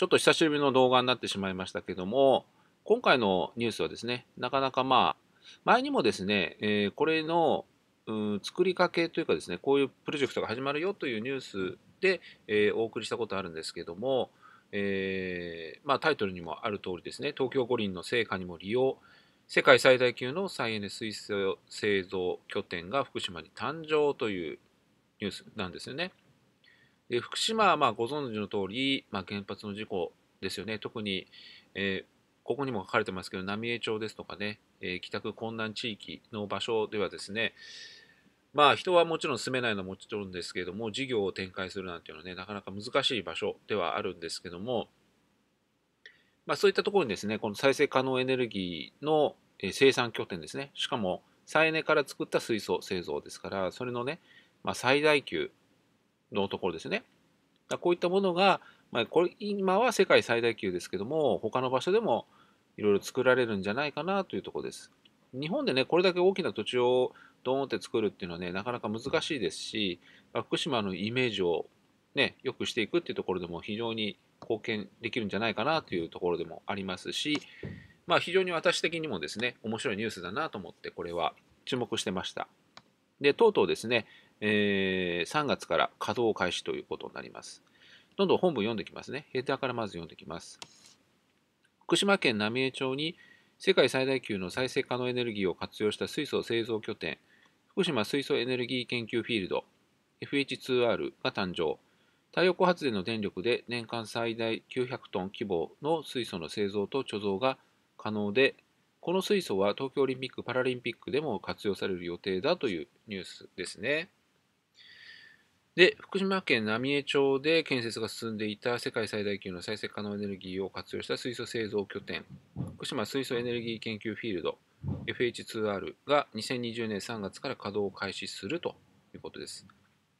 ちょっと久しぶりの動画になってしまいましたけども、今回のニュースはですね、なかなかまあ、前にもですね、えー、これの、うん、作りかけというかですね、こういうプロジェクトが始まるよというニュースで、えー、お送りしたことあるんですけども、えー、まあ、タイトルにもある通りですね、東京五輪の成果にも利用、世界最大級の再エネ水素製造拠点が福島に誕生というニュースなんですよね。で福島はまあご存知の通り、まあ、原発の事故ですよね、特に、えー、ここにも書かれてますけど、浪江町ですとかね、えー、帰宅困難地域の場所ではですね、まあ人はもちろん住めないのはもちろんですけども、事業を展開するなんていうのはね、なかなか難しい場所ではあるんですけども、まあ、そういったところにですね、この再生可能エネルギーの生産拠点ですね、しかも再エネから作った水素製造ですから、それのね、まあ、最大級のところですね。だこういったものが、まあ、これ今は世界最大級ですけども他の場所でもいろいろ作られるんじゃないかなというところです。日本でねこれだけ大きな土地をドーンって作るっていうのはねなかなか難しいですし福島のイメージをね良くしていくっていうところでも非常に貢献できるんじゃないかなというところでもありますしまあ非常に私的にもですね面白いニュースだなと思ってこれは注目してました。でとうとうですねえー、3月から稼働開始ということになります。どんどん本文読んできますね。ヘッダーからまず読んできます。福島県浪江町に世界最大級の再生可能エネルギーを活用した水素製造拠点、福島水素エネルギー研究フィールド、FH2R が誕生。太陽光発電の電力で年間最大900トン規模の水素の製造と貯蔵が可能で、この水素は東京オリンピック・パラリンピックでも活用される予定だというニュースですね。で、福島県浪江町で建設が進んでいた世界最大級の再生可能エネルギーを活用した水素製造拠点、福島水素エネルギー研究フィールド、FH2R が2020年3月から稼働を開始するということです。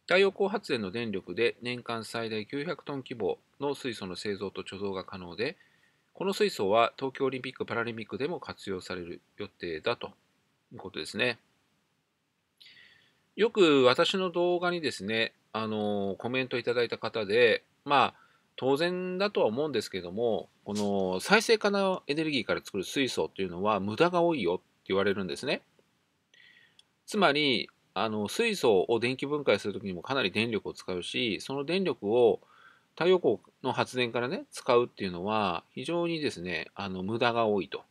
太陽光発電の電力で年間最大900トン規模の水素の製造と貯蔵が可能で、この水素は東京オリンピック・パラリンピックでも活用される予定だということですね。よく私の動画にですね、あのコメントいただいた方で、まあ、当然だとは思うんですけども、この再生可能エネルギーから作る水素っていうのは無駄が多いよって言われるんですね。つまり、あの水素を電気分解するときにもかなり電力を使うし、その電力を太陽光の発電からね、使うっていうのは非常にですね、あの無駄が多いと。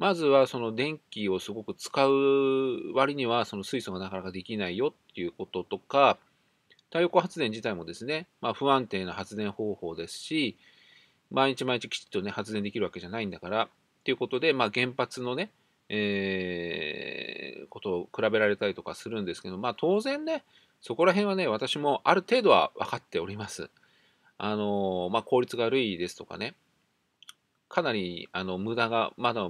まずはその電気をすごく使う割にはその水素がなかなかできないよっていうこととか、太陽光発電自体もですね、まあ、不安定な発電方法ですし、毎日毎日きちっとね、発電できるわけじゃないんだから、っていうことで、まあ、原発のね、えー、ことを比べられたりとかするんですけど、まあ、当然ね、そこら辺はね、私もある程度は分かっております。あのまあ、効率が悪いですとかね、かなりあの無駄が、まだ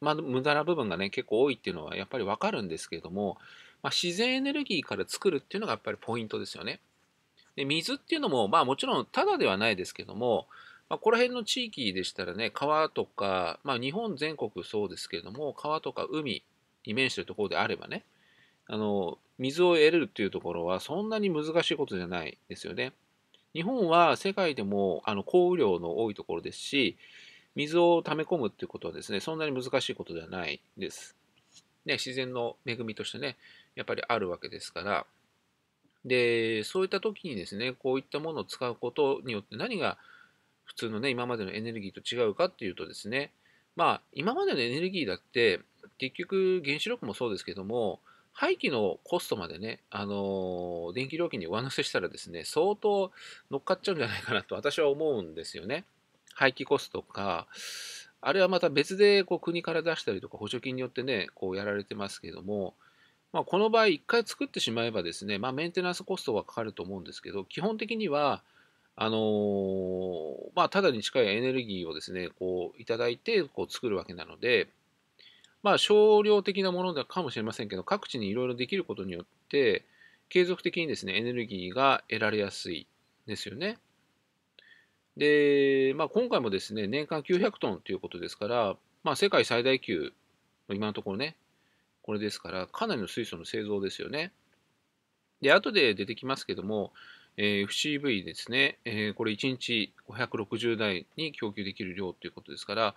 ま無駄な部分がね、結構多いっていうのはやっぱりわかるんですけれども、まあ、自然エネルギーから作るっていうのがやっぱりポイントですよね。で水っていうのも、まあもちろんただではないですけども、まあ、ここら辺の地域でしたらね、川とか、まあ日本全国そうですけれども、川とか海に面しているところであればね、あの、水を得るっていうところはそんなに難しいことじゃないですよね。日本は世界でもあの降雨量の多いところですし、水を溜め込むっていうことはですね、そんなに難しいことではないです。ね、自然の恵みとしてね、やっぱりあるわけですから、で、そういった時にですね、こういったものを使うことによって何が普通のね、今までのエネルギーと違うかっていうとですね、まあ、今までのエネルギーだって、結局原子力もそうですけども、廃棄のコストまでね、あのー、電気料金に上乗せしたらですね、相当乗っかっちゃうんじゃないかなと私は思うんですよね。廃棄コストとか、あれはまた別でこう国から出したりとか補助金によってね、こうやられてますけども、まあ、この場合、1回作ってしまえばですね、まあ、メンテナンスコストがかかると思うんですけど、基本的には、あのー、まあ、ただに近いエネルギーをですね、こういただいてこう作るわけなので、まあ、少量的なものだかもしれませんけど、各地にいろいろできることによって、継続的にですね、エネルギーが得られやすいですよね。で、まあ、今回もですね、年間900トンということですから、まあ、世界最大級、今のところね、これですから、かなりの水素の製造ですよね。で、後で出てきますけども、えー、FCV ですね、えー、これ1日560台に供給できる量ということですから、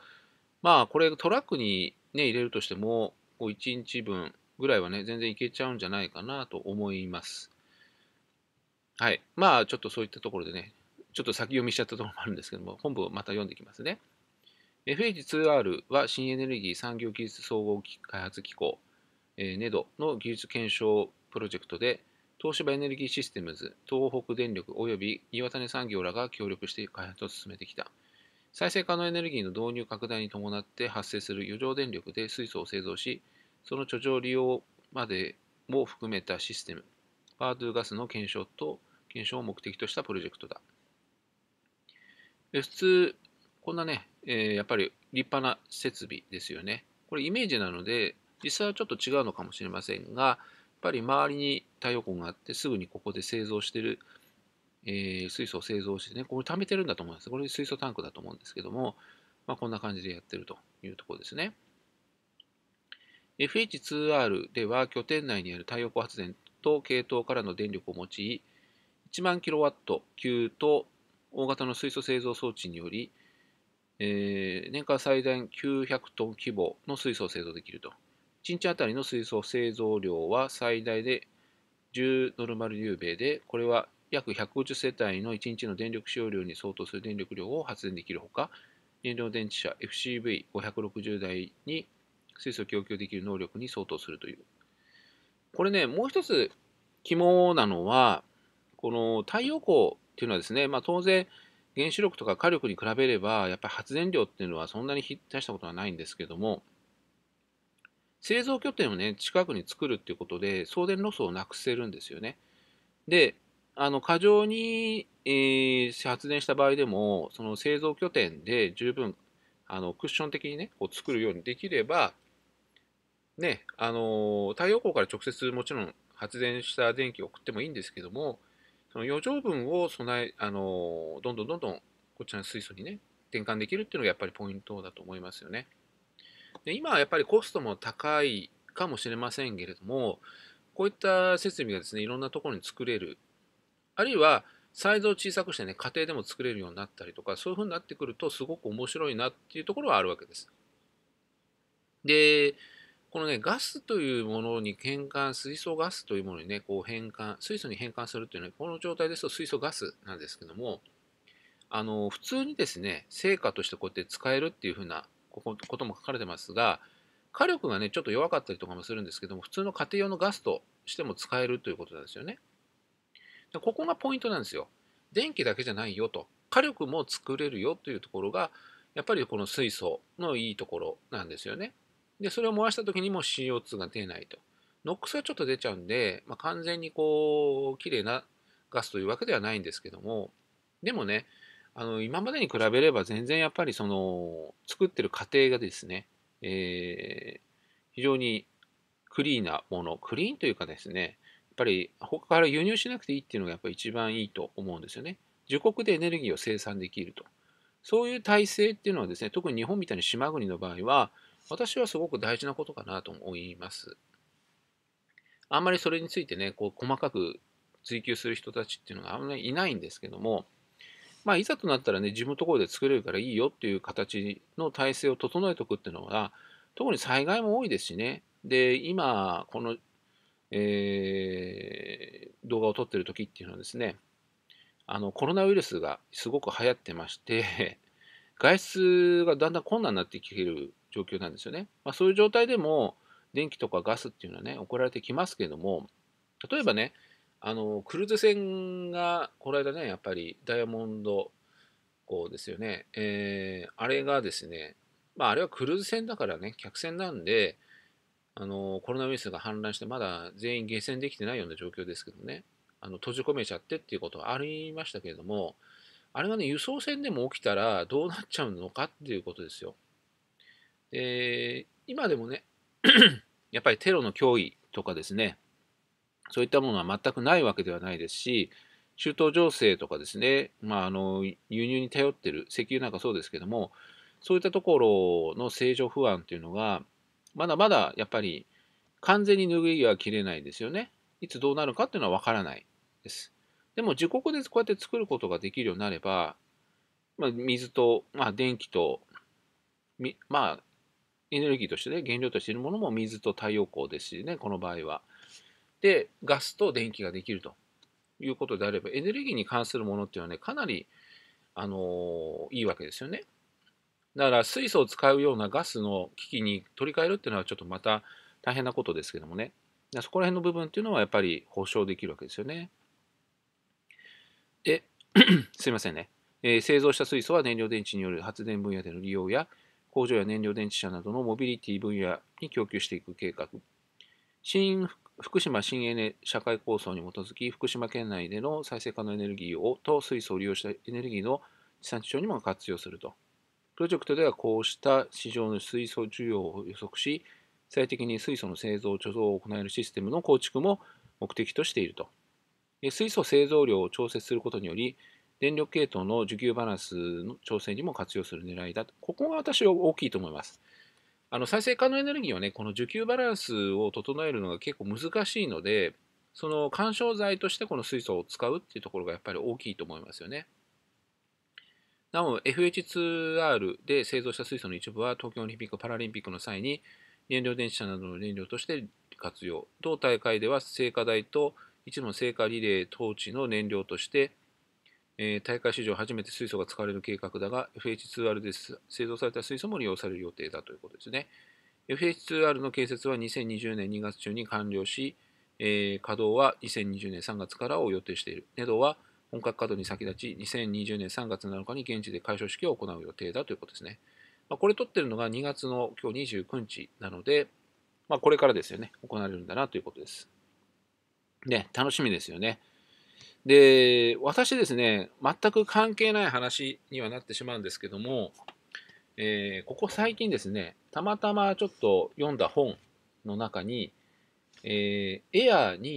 まあ、これトラックに、ね、入れるとしても、こう1日分ぐらいはね、全然いけちゃうんじゃないかなと思います。はい。まあ、ちょっとそういったところでね、ちょっと先読みしちゃったところもあるんですけども、本部をまた読んでいきますね。FH2R は新エネルギー産業技術総合開発機構、え NEDO の技術検証プロジェクトで、東芝エネルギーシステムズ、東北電力及び岩谷産業らが協力して開発を進めてきた。再生可能エネルギーの導入拡大に伴って発生する余剰電力で水素を製造し、その貯蔵利用までも含めたシステム、パートゥーガスの検証と検証を目的としたプロジェクトだ。普通、こんなね、えー、やっぱり立派な設備ですよね。これイメージなので、実際はちょっと違うのかもしれませんが、やっぱり周りに太陽光があって、すぐにここで製造してる、えー、水素を製造してね、これ溜めてるんだと思うんです。これ水素タンクだと思うんですけども、まあ、こんな感じでやってるというところですね。FH2R では拠点内にある太陽光発電と系統からの電力を用い、1万 kW 級と大型の水素製造装置により、えー、年間最大900トン規模の水素を製造できると。1日当たりの水素製造量は最大で10ノルマルリ米で、これは約150世帯の1日の電力使用量に相当する電力量を発電できるほか、燃料電池車 FCV560 台に水素供給できる能力に相当するという。これね、もう一つ肝なのは、この太陽光っていうのはですね、まあ、当然、原子力とか火力に比べれば、やっぱり発電量っていうのはそんなに大したことはないんですけども、製造拠点をね、近くに作るっていうことで、送電ロスをなくせるんですよね。で、あの、過剰に、えー、発電した場合でも、その製造拠点で十分、あの、クッション的にね、こう作るようにできれば、ね、あの、太陽光から直接もちろん発電した電気を送ってもいいんですけども、その余剰分を備え、あのどんどんどんどんこちらの水素にね、転換できるっていうのがやっぱりポイントだと思いますよね。で今はやっぱりコストも高いかもしれませんけれども、こういった設備がですね、いろんなところに作れる、あるいはサイズを小さくしてね、家庭でも作れるようになったりとか、そういうふうになってくると、すごく面白いなっていうところはあるわけです。で、このね、ガスというものに変換、水素ガスというものにね、こう変換、水素に変換するというのは、この状態ですと水素ガスなんですけども、あの、普通にですね、成果としてこうやって使えるっていうふうなことも書かれてますが、火力がね、ちょっと弱かったりとかもするんですけども、普通の家庭用のガスとしても使えるということなんですよね。でここがポイントなんですよ。電気だけじゃないよと。火力も作れるよというところが、やっぱりこの水素のいいところなんですよね。で、それを燃やした時にも CO2 が出ないと。ノックスはちょっと出ちゃうんで、まあ、完全にこう、綺麗なガスというわけではないんですけども、でもね、あの今までに比べれば全然やっぱりその作ってる過程がですね、えー、非常にクリーンなもの、クリーンというかですね、やっぱり他から輸入しなくていいっていうのがやっぱり一番いいと思うんですよね。自国でエネルギーを生産できると。そういう体制っていうのはですね、特に日本みたいに島国の場合は、私はすごく大事なことかなと思います。あんまりそれについてね、こう細かく追求する人たちっていうのがあんまりいないんですけども、まあ、いざとなったらね、自分のところで作れるからいいよっていう形の体制を整えておくっていうのは、特に災害も多いですしね。で、今、この、えー、動画を撮ってる時っていうのはですね、あのコロナウイルスがすごく流行ってまして、外出がだんだん困難になってきてる状況なんですよね。まあ、そういう状態でも電気とかガスっていうのはね送られてきますけれども例えばねあのクルーズ船がこの間ねやっぱりダイヤモンド港ですよね、えー、あれがですね、まあ、あれはクルーズ船だからね客船なんであのコロナウイルスが氾濫してまだ全員下船できてないような状況ですけどねあの閉じ込めちゃってっていうことはありましたけれどもあれがね輸送船でも起きたらどうなっちゃうのかっていうことですよ。えー、今でもね やっぱりテロの脅威とかですね、そういったものは全くないわけではないですし、中東情勢とかですね、まあ、あの輸入に頼ってる石油なんかそうですけども、そういったところの政情不安というのが、まだまだやっぱり完全に拭いは切れないですよね。いつどうなるかっていうのは分からないです。でも自国でこうやって作ることができるようになれば、まあ、水と、まあ、電気と、まあ、エネルギーとしてね、原料としているものも水と太陽光ですしね、この場合は。で、ガスと電気ができるということであれば、エネルギーに関するものっていうのはね、かなり、あのいいわけですよね。だから水素を使うようなガスの機器に取り替えるっていうのはちょっとまた大変なことですけどもね。そこら辺の部分っていうのはやっぱり保証できるわけですよね。で、すいませんね。え製造した水素は燃料電池による発電分野での利用や工場や燃料電池車などのモビリティ分野に供給していく計画。新福島新エネ社会構想に基づき、福島県内での再生可能エネルギーをと水素を利用したエネルギーの地産地消にも活用すると。プロジェクトではこうした市場の水素需要を予測し、最適に水素の製造・貯蔵を行えるシステムの構築も目的としていると。水素製造量を調節することにより、電力系統の需給バランスの調整にも活用する狙いだと、ここが私は大きいと思います。あの再生可能エネルギーはね、この需給バランスを整えるのが結構難しいので、その緩衝材としてこの水素を使うっていうところがやっぱり大きいと思いますよね。なお、FH2R で製造した水素の一部は東京オリンピック・パラリンピックの際に燃料電池車などの燃料として活用。同大会では聖火台と一部の聖火リレートーチの燃料としてえー、大会史上初めて水素が使われる計画だが、FH2R で製造された水素も利用される予定だということですね。FH2R の建設は2020年2月中に完了し、えー、稼働は2020年3月からを予定している。ネドは本格稼働に先立ち、2020年3月7日に現地で開所式を行う予定だということですね。まあ、これ撮ってるのが2月の今日29日なので、まあ、これからですよね、行われるんだなということです。ね、楽しみですよね。で、私ですね、全く関係ない話にはなってしまうんですけども、えー、ここ最近ですね、たまたまちょっと読んだ本の中に、えー、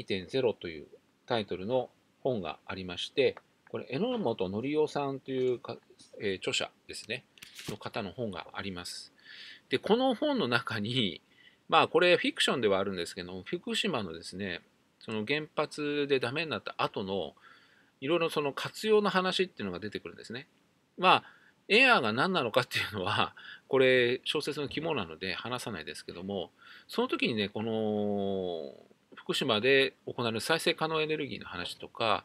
Air2.0 というタイトルの本がありまして、これ、榎本則夫さんというか、えー、著者ですね、の方の本があります。で、この本の中に、まあこれフィクションではあるんですけども、福島のですね、その原発でダメになった後のいろいろその活用の話っていうのが出てくるんですね。まあエアーが何なのかっていうのはこれ小説の肝なので話さないですけどもその時にねこの福島で行われる再生可能エネルギーの話とか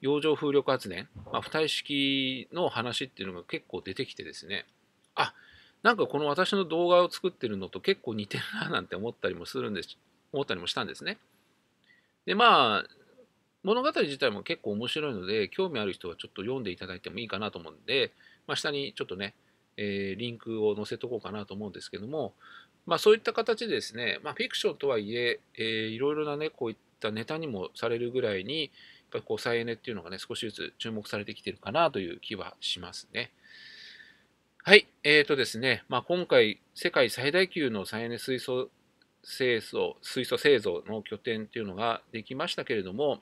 洋上風力発電、まあ、浮式の話っていうのが結構出てきてですねあなんかこの私の動画を作ってるのと結構似てるななんて思ったりもするんです思ったりもしたんですね。で、まあ、物語自体も結構面白いので、興味ある人はちょっと読んでいただいてもいいかなと思うんで、まあ、下にちょっとね、えー、リンクを載せとこうかなと思うんですけども、まあ、そういった形でですね、まあ、フィクションとはいええー、いろいろなね、こういったネタにもされるぐらいに、やっぱこう再エネっていうのがね、少しずつ注目されてきてるかなという気はしますね。はい、えーとですね、まあ、今回、世界最大級の再エネ水素清掃水素製造の拠点っていうのができましたけれども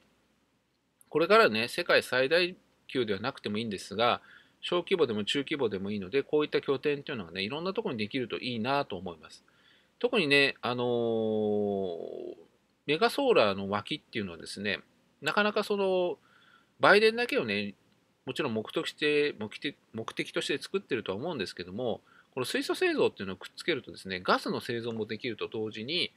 これからね世界最大級ではなくてもいいんですが小規模でも中規模でもいいのでこういった拠点っていうのがねいろんなところにできるといいなと思います特にねあのー、メガソーラーの脇っていうのはですねなかなかその売電だけをねもちろん目的して目的目的として作ってるとは思うんですけどもこの水素製造っていうのをくっつけるとですね、ガスの製造もできると同時に、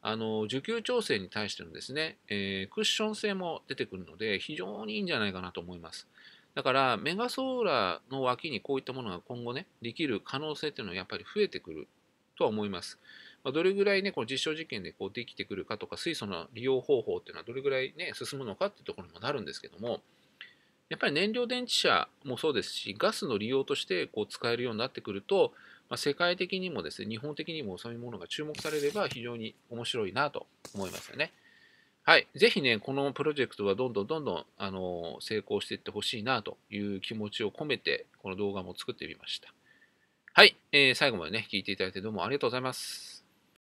あの需給調整に対してのですね、えー、クッション性も出てくるので、非常にいいんじゃないかなと思います。だから、メガソーラーの脇にこういったものが今後ね、できる可能性っていうのはやっぱり増えてくるとは思います。まあ、どれぐらいね、この実証実験でこうできてくるかとか、水素の利用方法っていうのはどれぐらいね、進むのかっていうところにもなるんですけども、やっぱり燃料電池車もそうですし、ガスの利用としてこう使えるようになってくると、まあ、世界的にもですね、日本的にもそういうものが注目されれば非常に面白いなと思いますよね。はい、ぜひね、このプロジェクトはどんどんどんどんあの成功していってほしいなという気持ちを込めて、この動画も作ってみました。はい、えー、最後までね、聞いていただいてどうもありがとうございます。